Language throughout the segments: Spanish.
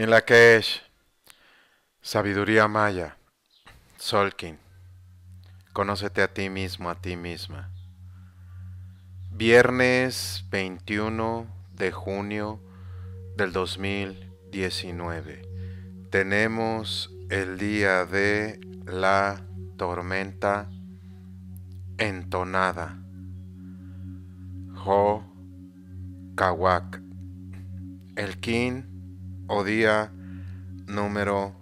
en la que es sabiduría maya, Solkin, conócete a ti mismo, a ti misma. Viernes 21 de junio del 2019. Tenemos el día de la tormenta entonada. Ho Kawak. El kin o día número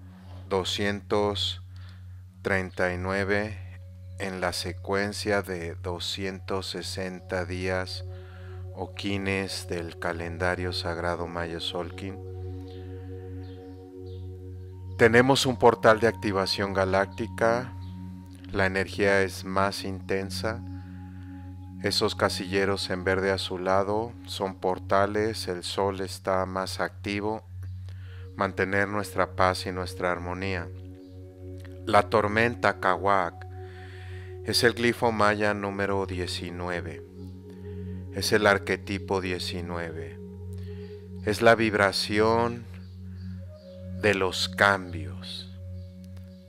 239 en la secuencia de 260 días o quines del calendario sagrado Maya Solkin. Tenemos un portal de activación galáctica, la energía es más intensa, esos casilleros en verde azulado son portales, el sol está más activo mantener nuestra paz y nuestra armonía. La tormenta Kawak es el glifo maya número 19. Es el arquetipo 19. Es la vibración de los cambios,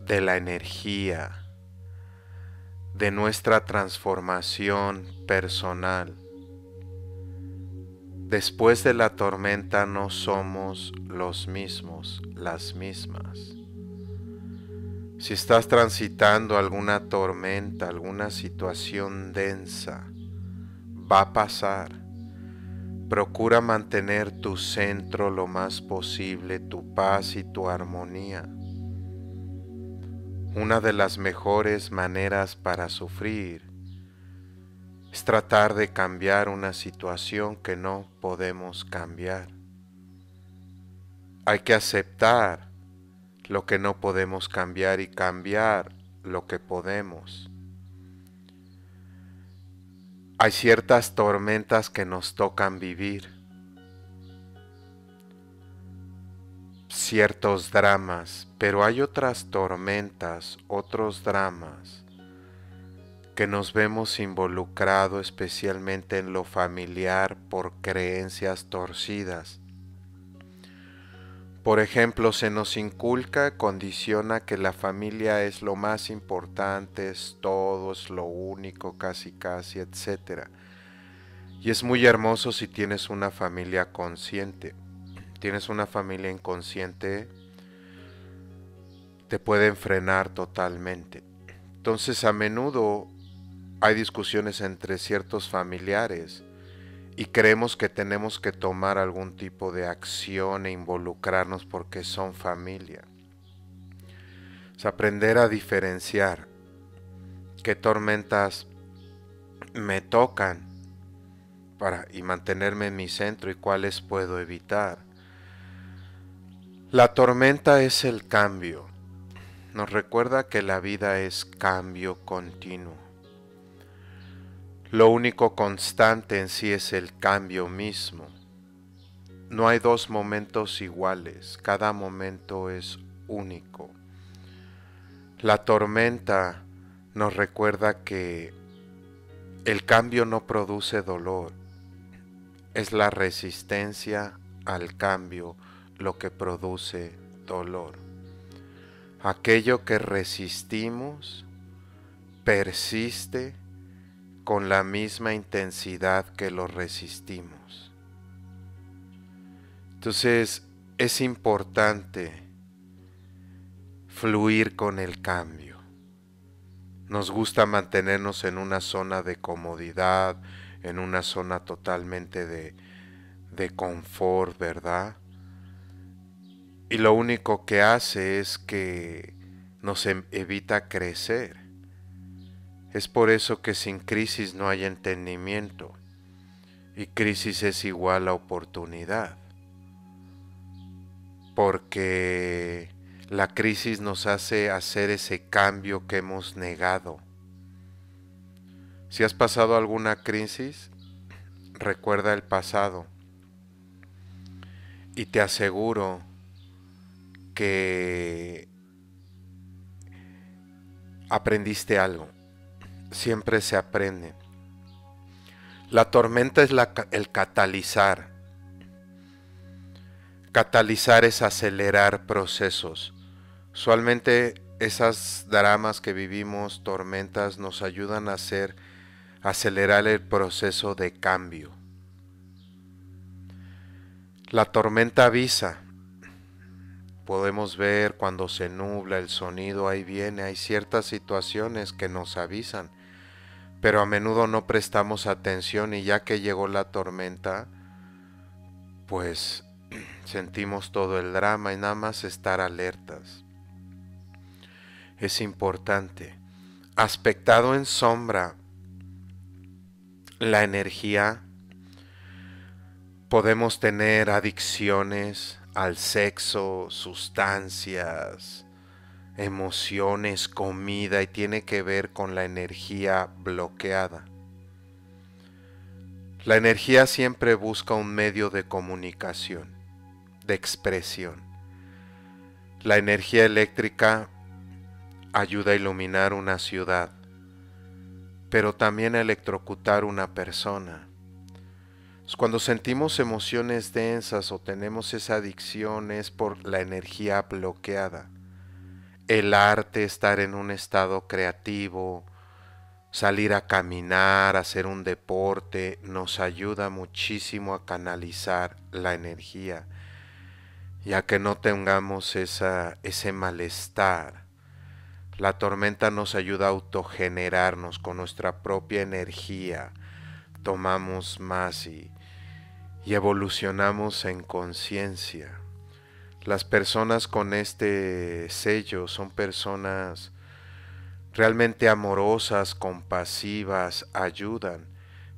de la energía, de nuestra transformación personal Después de la tormenta no somos los mismos, las mismas. Si estás transitando alguna tormenta, alguna situación densa, va a pasar. Procura mantener tu centro lo más posible, tu paz y tu armonía. Una de las mejores maneras para sufrir es tratar de cambiar una situación que no podemos cambiar. Hay que aceptar lo que no podemos cambiar y cambiar lo que podemos. Hay ciertas tormentas que nos tocan vivir, ciertos dramas, pero hay otras tormentas, otros dramas que nos vemos involucrado especialmente en lo familiar por creencias torcidas. Por ejemplo, se nos inculca, condiciona que la familia es lo más importante, es todo, es lo único, casi casi, etc. Y es muy hermoso si tienes una familia consciente. Tienes una familia inconsciente, te pueden frenar totalmente. Entonces a menudo hay discusiones entre ciertos familiares y creemos que tenemos que tomar algún tipo de acción e involucrarnos porque son familia. aprender a diferenciar qué tormentas me tocan para, y mantenerme en mi centro y cuáles puedo evitar. La tormenta es el cambio. Nos recuerda que la vida es cambio continuo lo único constante en sí es el cambio mismo. No hay dos momentos iguales, cada momento es único. La tormenta nos recuerda que el cambio no produce dolor, es la resistencia al cambio lo que produce dolor. Aquello que resistimos persiste con la misma intensidad que lo resistimos. Entonces es importante fluir con el cambio. Nos gusta mantenernos en una zona de comodidad, en una zona totalmente de, de confort, ¿verdad? Y lo único que hace es que nos em, evita crecer. Es por eso que sin crisis no hay entendimiento y crisis es igual a oportunidad. Porque la crisis nos hace hacer ese cambio que hemos negado. Si has pasado alguna crisis, recuerda el pasado. Y te aseguro que aprendiste algo siempre se aprende. La tormenta es el catalizar. Catalizar es acelerar procesos. Usualmente esas dramas que vivimos, tormentas, nos ayudan a hacer, acelerar el proceso de cambio. La tormenta avisa. Podemos ver cuando se nubla el sonido, ahí viene, hay ciertas situaciones que nos avisan pero a menudo no prestamos atención y ya que llegó la tormenta, pues sentimos todo el drama y nada más estar alertas. Es importante. Aspectado en sombra, la energía, podemos tener adicciones al sexo, sustancias, emociones, comida y tiene que ver con la energía bloqueada. La energía siempre busca un medio de comunicación, de expresión. La energía eléctrica ayuda a iluminar una ciudad, pero también a electrocutar una persona. Cuando sentimos emociones densas o tenemos esa adicción es por la energía bloqueada el arte, estar en un estado creativo, salir a caminar, hacer un deporte, nos ayuda muchísimo a canalizar la energía ya que no tengamos ese malestar. La tormenta nos ayuda a autogenerarnos con nuestra propia energía. Tomamos más y evolucionamos en conciencia. Las personas con este sello son personas realmente amorosas, compasivas, ayudan,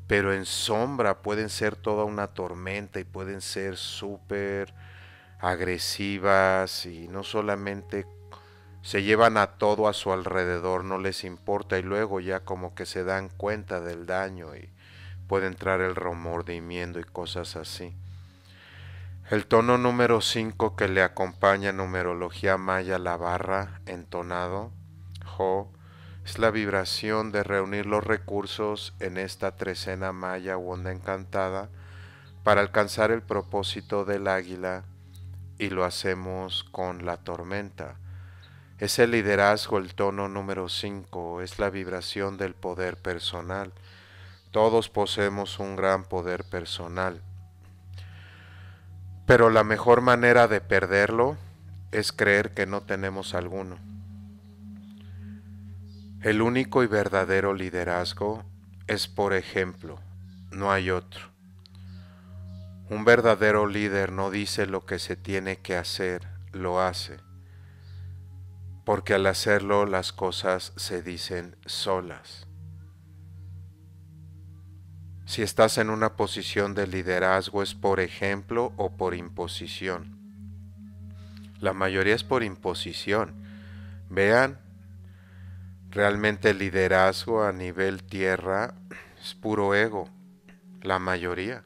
pero en sombra pueden ser toda una tormenta y pueden ser súper agresivas y no solamente se llevan a todo a su alrededor, no les importa y luego ya como que se dan cuenta del daño y puede entrar el rumor de imiendo y cosas así. El tono número 5 que le acompaña numerología maya la barra entonado, Jo, es la vibración de reunir los recursos en esta trecena maya o onda encantada para alcanzar el propósito del águila y lo hacemos con la tormenta. Es el liderazgo, el tono número 5, es la vibración del poder personal. Todos poseemos un gran poder personal pero la mejor manera de perderlo es creer que no tenemos alguno. El único y verdadero liderazgo es por ejemplo, no hay otro. Un verdadero líder no dice lo que se tiene que hacer, lo hace, porque al hacerlo las cosas se dicen solas. Si estás en una posición de liderazgo es por ejemplo o por imposición. La mayoría es por imposición. Vean, realmente el liderazgo a nivel tierra es puro ego. La mayoría.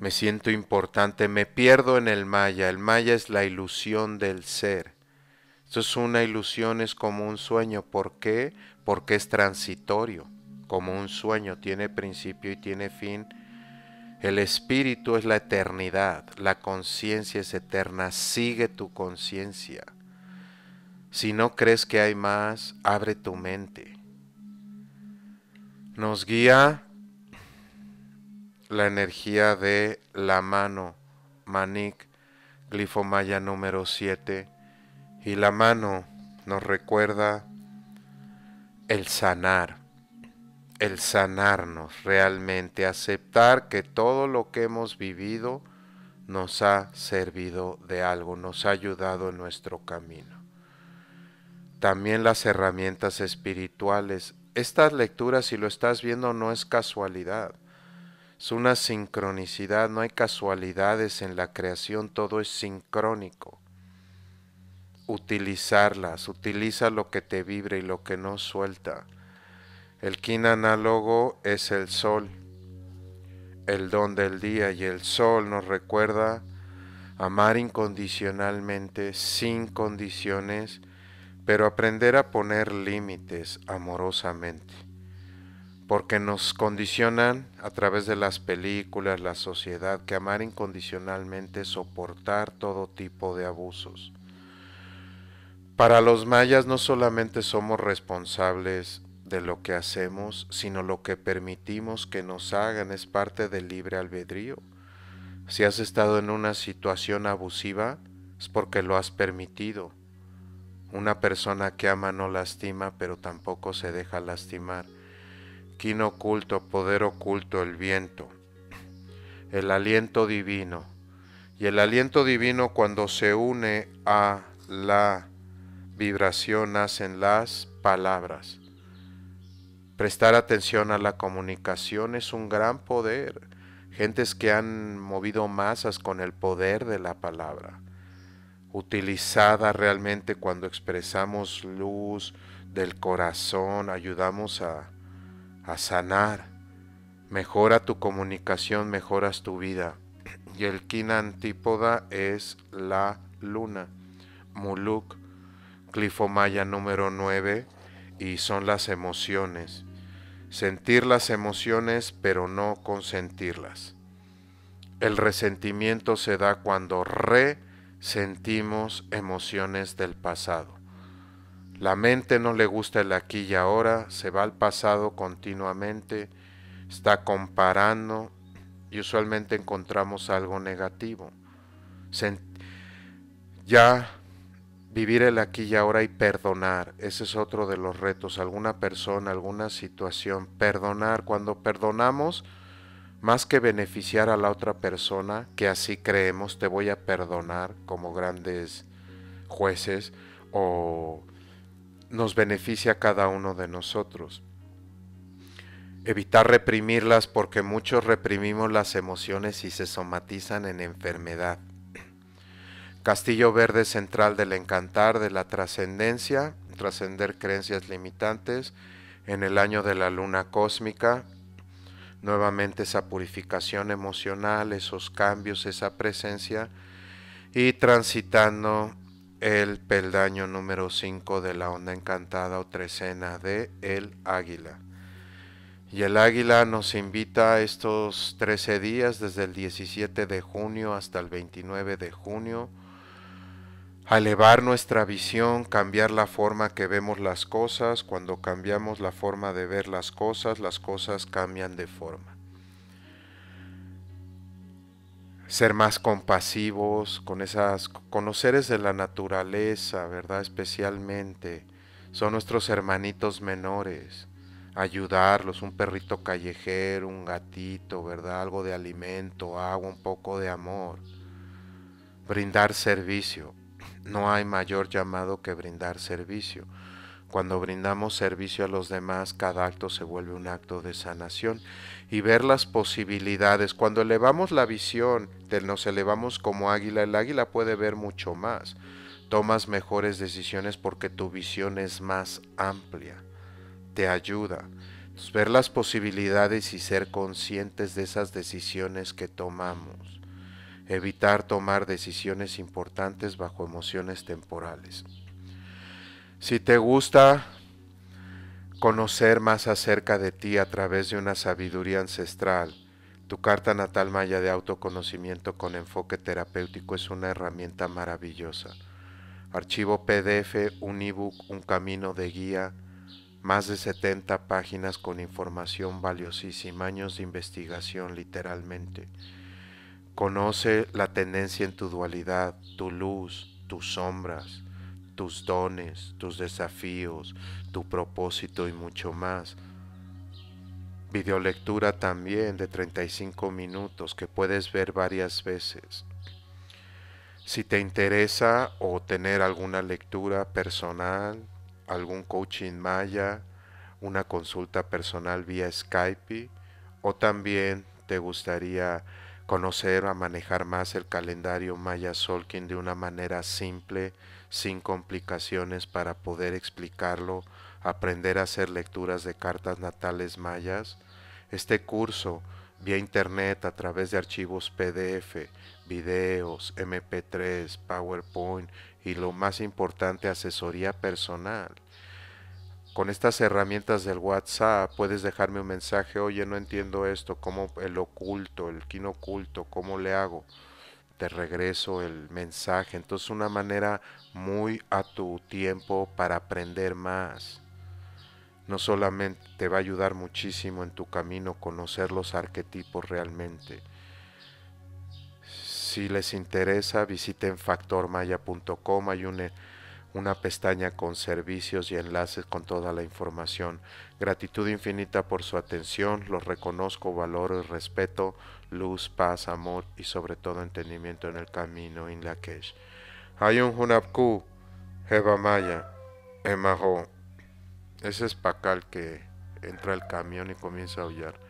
Me siento importante, me pierdo en el Maya. El Maya es la ilusión del ser. Esto es una ilusión, es como un sueño. ¿Por qué? Porque es transitorio como un sueño, tiene principio y tiene fin. El espíritu es la eternidad, la conciencia es eterna, sigue tu conciencia. Si no crees que hay más, abre tu mente. Nos guía la energía de la mano, Manik, glifomaya número 7. Y la mano nos recuerda el sanar el sanarnos realmente, aceptar que todo lo que hemos vivido nos ha servido de algo, nos ha ayudado en nuestro camino. También las herramientas espirituales. Estas lecturas, si lo estás viendo, no es casualidad. Es una sincronicidad, no hay casualidades en la creación, todo es sincrónico. Utilizarlas, utiliza lo que te vibre y lo que no suelta el kin análogo es el sol, el don del día y el sol nos recuerda amar incondicionalmente, sin condiciones, pero aprender a poner límites amorosamente, porque nos condicionan a través de las películas, la sociedad, que amar incondicionalmente soportar todo tipo de abusos. Para los mayas no solamente somos responsables de lo que hacemos, sino lo que permitimos que nos hagan es parte del libre albedrío. Si has estado en una situación abusiva, es porque lo has permitido. Una persona que ama no lastima, pero tampoco se deja lastimar. Quino oculto, poder oculto, el viento, el aliento divino. Y el aliento divino cuando se une a la vibración hacen las palabras. Prestar atención a la comunicación es un gran poder. Gentes que han movido masas con el poder de la palabra, utilizada realmente cuando expresamos luz del corazón, ayudamos a, sanar. Mejora tu comunicación, mejoras tu vida. Y el kin antípoda es la luna. Muluk, clifomaya número 9, y son las emociones sentir las emociones pero no consentirlas. El resentimiento se da cuando re-sentimos emociones del pasado. La mente no le gusta el aquí y ahora, se va al pasado continuamente, está comparando y usualmente encontramos algo negativo. ya Vivir el aquí y ahora y perdonar, ese es otro de los retos, alguna persona, alguna situación, perdonar, cuando perdonamos, más que beneficiar a la otra persona, que así creemos, te voy a perdonar como grandes jueces, o nos beneficia a cada uno de nosotros. Evitar reprimirlas porque muchos reprimimos las emociones y se somatizan en enfermedad. Castillo Verde Central del Encantar de la Trascendencia, Trascender Creencias Limitantes, en el año de la Luna Cósmica, nuevamente esa purificación emocional, esos cambios, esa presencia, y transitando el peldaño número 5 de la onda encantada o trecena de El Águila. Y el águila nos invita a estos 13 días, desde el 17 de junio hasta el 29 de junio, a elevar nuestra visión, cambiar la forma que vemos las cosas. Cuando cambiamos la forma de ver las cosas, las cosas cambian de forma. Ser más compasivos con esas, conoceres de la naturaleza, ¿verdad? Especialmente. Son nuestros hermanitos menores. Ayudarlos, un perrito callejero, un gatito, ¿verdad? Algo de alimento, agua, un poco de amor. Brindar servicio, no hay mayor llamado que brindar servicio. Cuando brindamos servicio a los demás, cada acto se vuelve un acto de sanación. Y ver las posibilidades, cuando elevamos la visión, nos elevamos como águila, el águila puede ver mucho más. Tomas mejores decisiones porque tu visión es más amplia, te ayuda. ver las posibilidades y ser conscientes de esas decisiones que tomamos evitar tomar decisiones importantes bajo emociones temporales. Si te gusta conocer más acerca de ti a través de una sabiduría ancestral, tu carta natal maya de autoconocimiento con enfoque terapéutico es una herramienta maravillosa. Archivo PDF, un ebook, un camino de guía, más de 70 páginas con información valiosísima, años de investigación literalmente. Conoce la tendencia en tu dualidad, tu luz, tus sombras, tus dones, tus desafíos, tu propósito y mucho más. Videolectura también de 35 minutos que puedes ver varias veces. Si te interesa o tener alguna lectura personal, algún coaching maya, una consulta personal vía Skype o también te gustaría conocer a manejar más el calendario Maya Solkin de una manera simple, sin complicaciones para poder explicarlo, aprender a hacer lecturas de cartas natales mayas. Este curso vía internet a través de archivos PDF, videos, MP3, PowerPoint y lo más importante, asesoría personal con estas herramientas del WhatsApp puedes dejarme un mensaje, oye, no entiendo esto, cómo el oculto, el quino oculto, cómo le hago. Te regreso el mensaje. Entonces una manera muy a tu tiempo para aprender más. No solamente te va a ayudar muchísimo en tu camino conocer los arquetipos realmente. Si les interesa, visiten factormaya.com. Hay un una pestaña con servicios y enlaces con toda la información. Gratitud infinita por su atención, los reconozco, valoro y respeto, luz, paz, amor y sobre todo entendimiento en el camino en la Kesh. Ayun Hunapku, Maya, emajo Ese es Pacal que entra al camión y comienza a aullar.